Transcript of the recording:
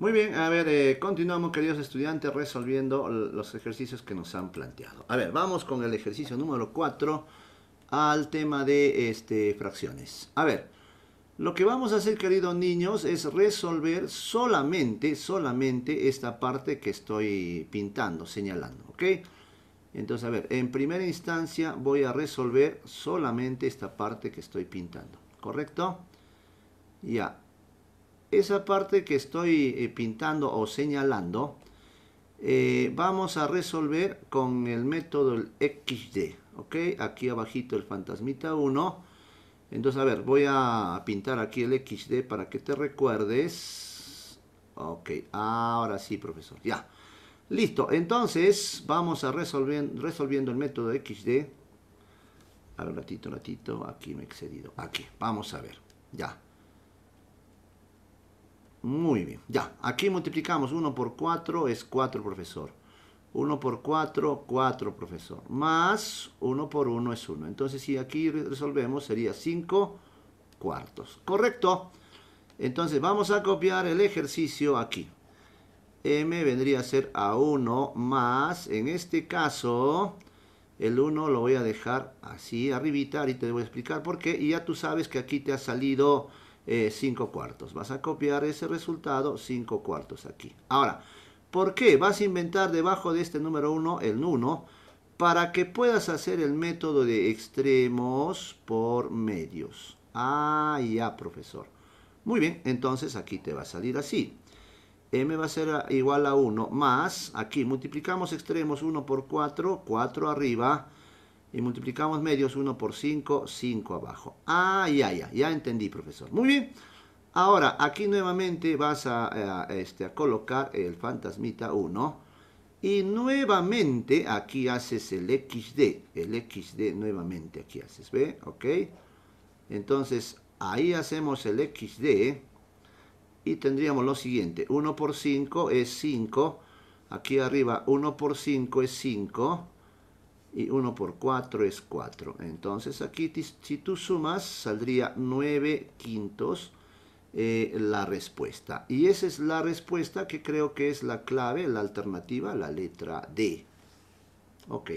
Muy bien, a ver, eh, continuamos queridos estudiantes resolviendo los ejercicios que nos han planteado. A ver, vamos con el ejercicio número 4 al tema de este, fracciones. A ver, lo que vamos a hacer queridos niños es resolver solamente, solamente esta parte que estoy pintando, señalando, ¿ok? Entonces, a ver, en primera instancia voy a resolver solamente esta parte que estoy pintando, ¿correcto? Ya, esa parte que estoy eh, pintando o señalando, eh, vamos a resolver con el método XD, ¿ok? Aquí abajito el fantasmita 1. Entonces, a ver, voy a pintar aquí el XD para que te recuerdes. Ok, ahora sí, profesor, ya. Listo, entonces vamos a resolver, resolviendo el método XD. A ver, ratito, ratito, aquí me he excedido. Aquí, vamos a ver, ya. Muy bien. Ya, aquí multiplicamos 1 por 4 es 4 profesor. 1 por 4, 4 profesor. Más 1 por 1 es 1. Entonces, si aquí resolvemos, sería 5 cuartos. ¿Correcto? Entonces, vamos a copiar el ejercicio aquí. M vendría a ser A1 más, en este caso, el 1 lo voy a dejar así arribita. Ahorita te voy a explicar por qué. Y ya tú sabes que aquí te ha salido 5 eh, cuartos. Vas a copiar ese resultado 5 cuartos aquí. Ahora, ¿por qué? Vas a inventar debajo de este número 1 el 1 para que puedas hacer el método de extremos por medios. Ah, ya, profesor. Muy bien, entonces aquí te va a salir así. m va a ser igual a 1 más, aquí multiplicamos extremos 1 por 4, 4 arriba, y multiplicamos medios 1 por 5, 5 abajo. Ah, ya, ya, ya entendí, profesor. Muy bien. Ahora, aquí nuevamente vas a, eh, este, colocar el fantasmita 1. Y nuevamente aquí haces el XD. El XD nuevamente aquí haces, ¿ve? ¿Ok? Entonces, ahí hacemos el XD. Y tendríamos lo siguiente. 1 por 5 es 5. Aquí arriba 1 por 5 es 5 y 1 por 4 es 4. Entonces aquí si tú sumas saldría 9 quintos eh, la respuesta. Y esa es la respuesta que creo que es la clave, la alternativa, la letra D. Ok.